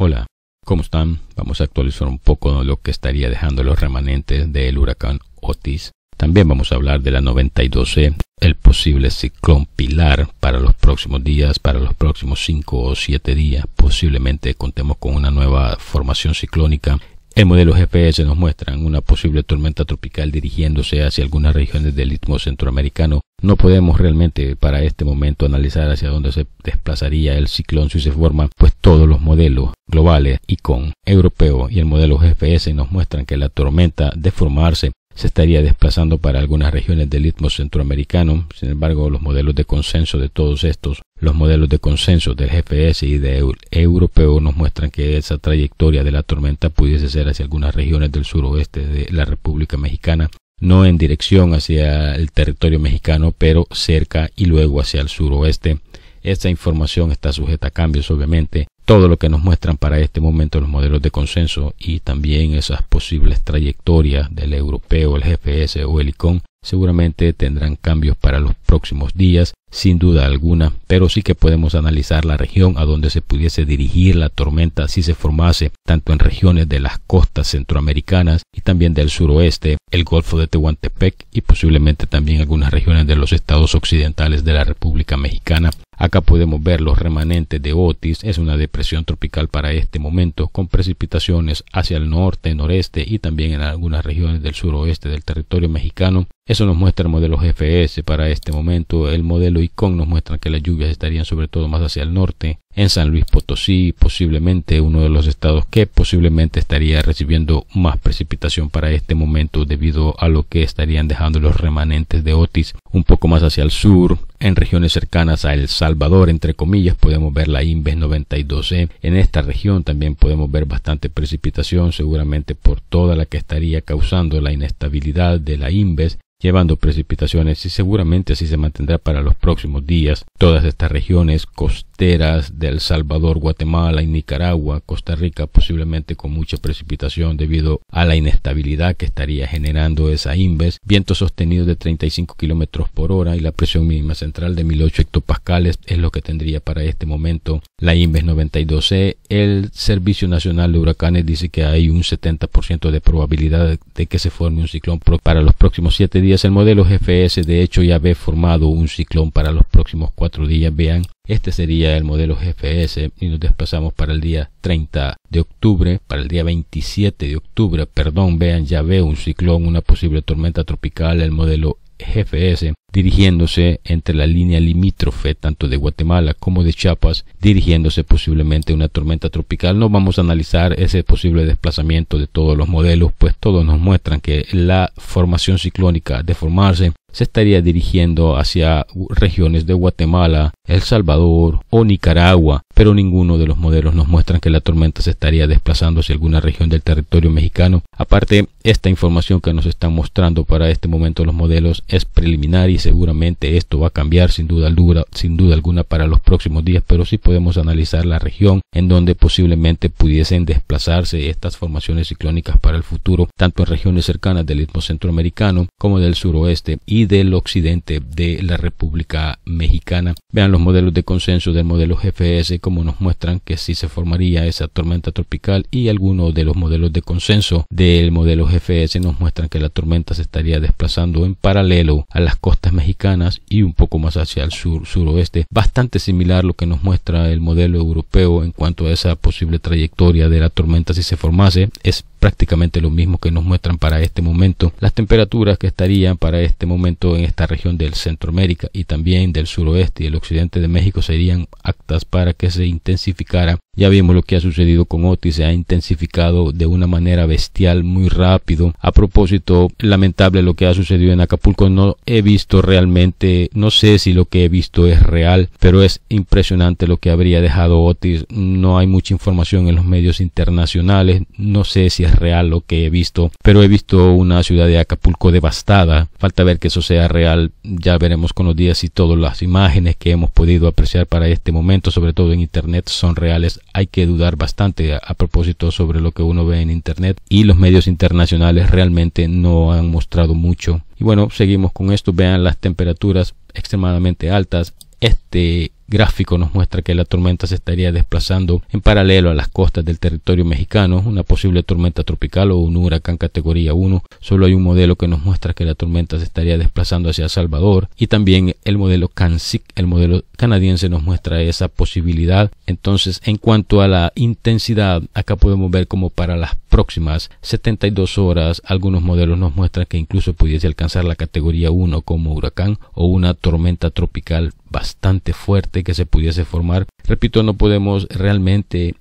Hola, ¿cómo están? Vamos a actualizar un poco lo que estaría dejando los remanentes del huracán Otis. También vamos a hablar de la 92 el posible ciclón pilar para los próximos días, para los próximos 5 o 7 días. Posiblemente contemos con una nueva formación ciclónica el modelo GPS nos muestra una posible tormenta tropical dirigiéndose hacia algunas regiones del istmo centroamericano. No podemos realmente para este momento analizar hacia dónde se desplazaría el ciclón si se forma, pues todos los modelos globales y con europeo y el modelo GPS nos muestran que la tormenta de formarse se estaría desplazando para algunas regiones del istmo centroamericano. Sin embargo, los modelos de consenso de todos estos los modelos de consenso del GPS y del Europeo nos muestran que esa trayectoria de la tormenta pudiese ser hacia algunas regiones del suroeste de la República Mexicana, no en dirección hacia el territorio mexicano, pero cerca y luego hacia el suroeste. Esta información está sujeta a cambios, obviamente. Todo lo que nos muestran para este momento los modelos de consenso y también esas posibles trayectorias del europeo, el GPS o el ICON seguramente tendrán cambios para los próximos días sin duda alguna, pero sí que podemos analizar la región a donde se pudiese dirigir la tormenta si se formase, tanto en regiones de las costas centroamericanas y también del suroeste, el Golfo de Tehuantepec y posiblemente también algunas regiones de los estados occidentales de la República Mexicana. Acá podemos ver los remanentes de Otis, es una depresión tropical para este momento, con precipitaciones hacia el norte, noreste y también en algunas regiones del suroeste del territorio mexicano. Eso nos muestra el modelo GFS para este momento. El modelo ICON nos muestra que las lluvias estarían sobre todo más hacia el norte, en San Luis Potosí, posiblemente uno de los estados que posiblemente estaría recibiendo más precipitación para este momento debido a lo que estarían dejando los remanentes de Otis un poco más hacia el sur, en regiones cercanas a El Salvador, entre comillas, podemos ver la Inves 92E. En esta región también podemos ver bastante precipitación, seguramente por toda la que estaría causando la inestabilidad de la Inves llevando precipitaciones y seguramente así se mantendrá para los próximos días. Todas estas regiones costeras de El Salvador, Guatemala y Nicaragua, Costa Rica posiblemente con mucha precipitación debido a la inestabilidad que estaría generando esa Inves, viento sostenido de 35 kilómetros por hora y la presión mínima central de 1008 hectopascales es lo que tendría para este momento la Inves 92C. E. El Servicio Nacional de Huracanes dice que hay un 70% de probabilidad de que se forme un ciclón para los próximos 7 días es el modelo GFS de hecho ya ve formado un ciclón para los próximos cuatro días vean este sería el modelo GFS y nos desplazamos para el día 30 de octubre, para el día 27 de octubre, perdón, vean, ya ve un ciclón, una posible tormenta tropical, el modelo GFS dirigiéndose entre la línea limítrofe tanto de Guatemala como de Chiapas, dirigiéndose posiblemente una tormenta tropical. No vamos a analizar ese posible desplazamiento de todos los modelos, pues todos nos muestran que la formación ciclónica de formarse se estaría dirigiendo hacia regiones de Guatemala, El Salvador o Nicaragua, pero ninguno de los modelos nos muestran que la tormenta se estaría desplazando hacia alguna región del territorio mexicano. Aparte, esta información que nos están mostrando para este momento los modelos es preliminar y seguramente esto va a cambiar sin duda, sin duda alguna para los próximos días, pero si podemos analizar la región en donde posiblemente pudiesen desplazarse estas formaciones ciclónicas para el futuro, tanto en regiones cercanas del istmo centroamericano como del suroeste y del occidente de la República Mexicana. Vean los modelos de consenso del modelo GFS como nos muestran que si se formaría esa tormenta tropical y algunos de los modelos de consenso del modelo GFS nos muestran que la tormenta se estaría desplazando en paralelo a las costas mexicanas y un poco más hacia el sur suroeste, bastante similar lo que nos muestra el modelo europeo en cuanto a esa posible trayectoria de la tormenta si se formase, es prácticamente lo mismo que nos muestran para este momento las temperaturas que estarían para este momento en esta región del Centroamérica y también del suroeste y el occidente de México serían actas para que se intensificara ya vimos lo que ha sucedido con Otis se ha intensificado de una manera bestial muy rápido a propósito lamentable lo que ha sucedido en Acapulco no he visto realmente no sé si lo que he visto es real pero es impresionante lo que habría dejado Otis no hay mucha información en los medios internacionales no sé si real lo que he visto, pero he visto una ciudad de Acapulco devastada. Falta ver que eso sea real, ya veremos con los días si todas las imágenes que hemos podido apreciar para este momento, sobre todo en Internet, son reales. Hay que dudar bastante a propósito sobre lo que uno ve en Internet y los medios internacionales realmente no han mostrado mucho. Y bueno, seguimos con esto. Vean las temperaturas extremadamente altas. Este gráfico nos muestra que la tormenta se estaría desplazando en paralelo a las costas del territorio mexicano, una posible tormenta tropical o un huracán categoría 1. Solo hay un modelo que nos muestra que la tormenta se estaría desplazando hacia Salvador y también el modelo CANSIC, el modelo canadiense nos muestra esa posibilidad. Entonces, en cuanto a la intensidad, acá podemos ver como para las próximas 72 horas algunos modelos nos muestran que incluso pudiese alcanzar la categoría 1 como huracán o una tormenta tropical bastante fuerte que se pudiese formar. Repito, no podemos realmente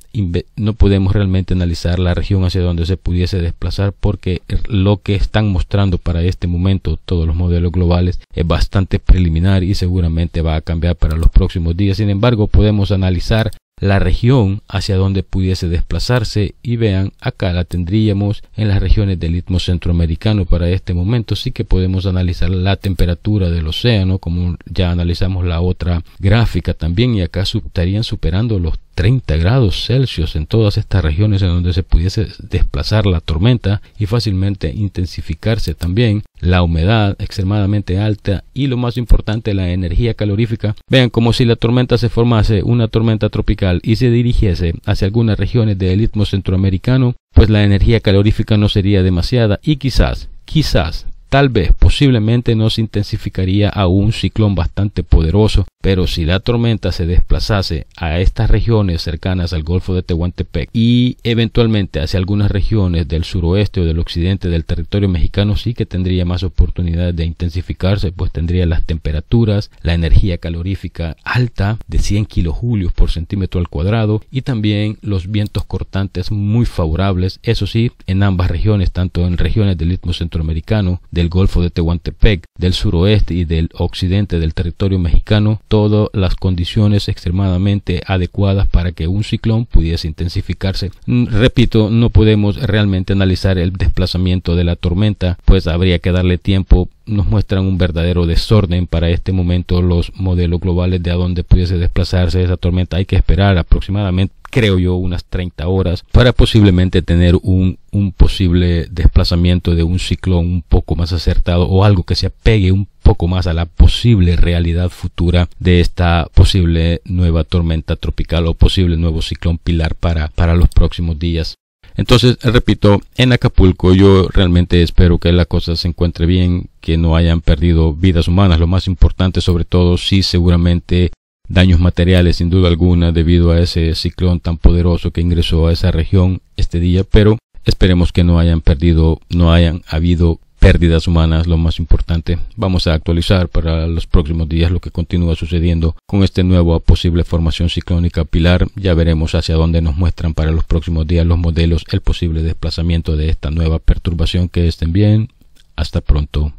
no podemos realmente analizar la región hacia donde se pudiese desplazar porque lo que están mostrando para este momento todos los modelos globales es bastante preliminar y seguramente va a cambiar para los próximos días. Sin embargo, podemos analizar la región hacia donde pudiese desplazarse y vean acá la tendríamos en las regiones del istmo centroamericano para este momento sí que podemos analizar la temperatura del océano como ya analizamos la otra gráfica también y acá estarían superando los 30 grados Celsius en todas estas regiones en donde se pudiese desplazar la tormenta y fácilmente intensificarse también la humedad extremadamente alta y lo más importante la energía calorífica. Vean como si la tormenta se formase una tormenta tropical y se dirigiese hacia algunas regiones del istmo centroamericano, pues la energía calorífica no sería demasiada y quizás, quizás, tal vez posiblemente no se intensificaría a un ciclón bastante poderoso, pero si la tormenta se desplazase a estas regiones cercanas al Golfo de Tehuantepec y eventualmente hacia algunas regiones del suroeste o del occidente del territorio mexicano, sí que tendría más oportunidades de intensificarse, pues tendría las temperaturas, la energía calorífica alta de 100 kilojulios por centímetro al cuadrado y también los vientos cortantes muy favorables, eso sí, en ambas regiones, tanto en regiones del Istmo Centroamericano, del Golfo de guantepec del suroeste y del occidente del territorio mexicano, todas las condiciones extremadamente adecuadas para que un ciclón pudiese intensificarse. Mm, repito, no podemos realmente analizar el desplazamiento de la tormenta, pues habría que darle tiempo nos muestran un verdadero desorden para este momento los modelos globales de a dónde pudiese desplazarse esa tormenta. Hay que esperar aproximadamente creo yo, unas 30 horas para posiblemente tener un, un posible desplazamiento de un ciclón un poco más acertado o algo que se apegue un poco más a la posible realidad futura de esta posible nueva tormenta tropical o posible nuevo ciclón pilar para, para los próximos días. Entonces, repito, en Acapulco yo realmente espero que la cosa se encuentre bien, que no hayan perdido vidas humanas, lo más importante sobre todo, si seguramente Daños materiales sin duda alguna debido a ese ciclón tan poderoso que ingresó a esa región este día, pero esperemos que no hayan perdido, no hayan habido pérdidas humanas, lo más importante. Vamos a actualizar para los próximos días lo que continúa sucediendo con este nuevo posible formación ciclónica pilar. Ya veremos hacia dónde nos muestran para los próximos días los modelos, el posible desplazamiento de esta nueva perturbación. Que estén bien. Hasta pronto.